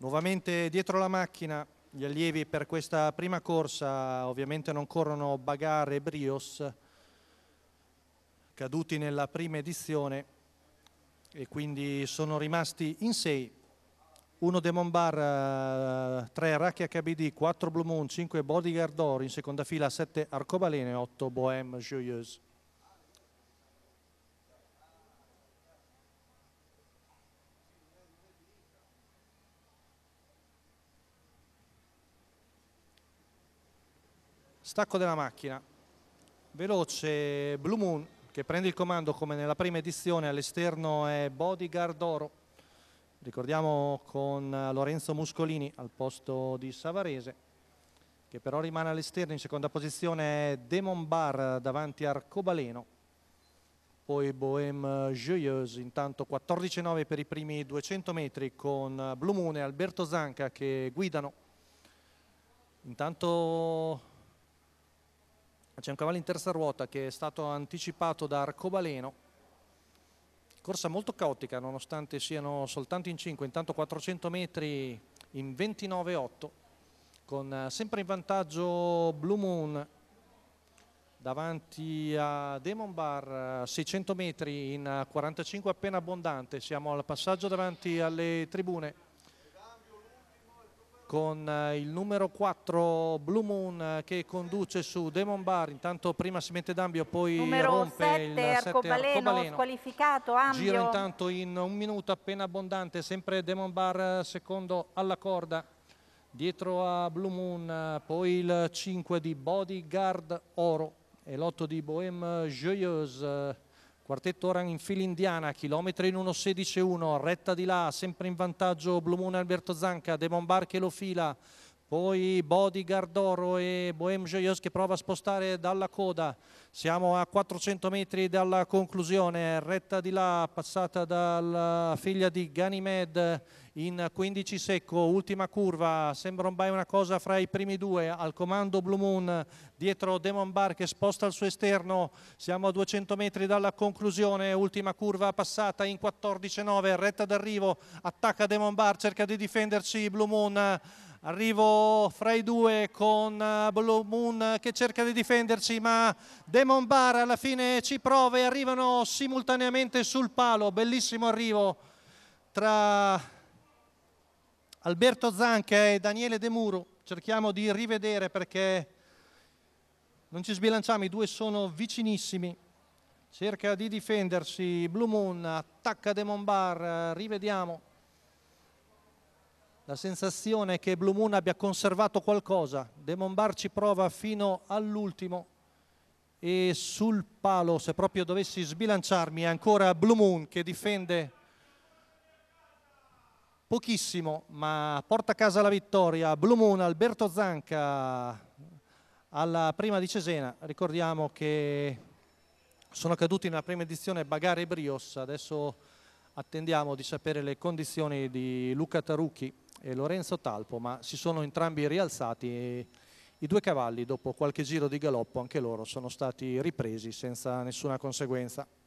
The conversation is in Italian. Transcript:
Nuovamente dietro la macchina gli allievi per questa prima corsa ovviamente non corrono bagarre e Brios, caduti nella prima edizione e quindi sono rimasti in sei. Uno Demon Bar, eh, tre Racchia HBD, quattro Blue Moon, cinque Bodyguard Or, in seconda fila 7 Arcobalene, otto Bohème Joyeuse. stacco della macchina veloce Blue Moon che prende il comando come nella prima edizione all'esterno è Bodyguard Oro ricordiamo con Lorenzo Muscolini al posto di Savarese che però rimane all'esterno in seconda posizione è Demon Bar davanti a Arcobaleno poi Bohème Joyeuse intanto 14-9 per i primi 200 metri con Blue Moon e Alberto Zanca che guidano intanto c'è un cavallo in terza ruota che è stato anticipato da Arcobaleno corsa molto caotica nonostante siano soltanto in 5 intanto 400 metri in 29.8 con eh, sempre in vantaggio Blue Moon davanti a Demon Bar 600 eh, metri in 45 eh, appena abbondante siamo al passaggio davanti alle tribune con eh, il numero 4 Blue Moon eh, che conduce su Demon Bar, intanto prima si mette d'ambio, poi numero rompe 7, il 7 arcobaleno, arcobaleno. squalificato, ambio. Giro intanto in un minuto appena abbondante, sempre Demon Bar eh, secondo alla corda, dietro a Blue Moon, poi il 5 di Bodyguard Oro e l'8 di Bohème Joyeuse quartetto Oran in fila indiana, chilometro in 1.16.1, retta di là, sempre in vantaggio Blue Moon Alberto Zanca, Demon Bar che lo fila, poi Bodi Gardoro e Bohem Joyos che prova a spostare dalla coda. Siamo a 400 metri dalla conclusione, retta di là, passata dalla figlia di Ganimed in 15 secco, ultima curva, sembra un una cosa fra i primi due, al comando Blue Moon, dietro Demon Bar che sposta al suo esterno, siamo a 200 metri dalla conclusione, ultima curva passata in 14-9, retta d'arrivo, attacca Demon Bar, cerca di difendersi Blue Moon, Arrivo fra i due con eh, Blue Moon che cerca di difendersi ma Demon Bar alla fine ci prova e arrivano simultaneamente sul palo, bellissimo arrivo tra Alberto Zanca e Daniele De Muro, cerchiamo di rivedere perché non ci sbilanciamo, i due sono vicinissimi. Cerca di difendersi, Blue Moon attacca De Monbar, rivediamo. La sensazione è che Blue Moon abbia conservato qualcosa, De Monbar ci prova fino all'ultimo e sul palo, se proprio dovessi sbilanciarmi, è ancora Blue Moon che difende pochissimo, ma porta a casa la vittoria. Blue Moon, Alberto Zanca alla prima di Cesena. Ricordiamo che sono caduti nella prima edizione Bagare e Brios. Adesso attendiamo di sapere le condizioni di Luca Tarucchi e Lorenzo Talpo, ma si sono entrambi rialzati. I due cavalli, dopo qualche giro di galoppo, anche loro sono stati ripresi senza nessuna conseguenza.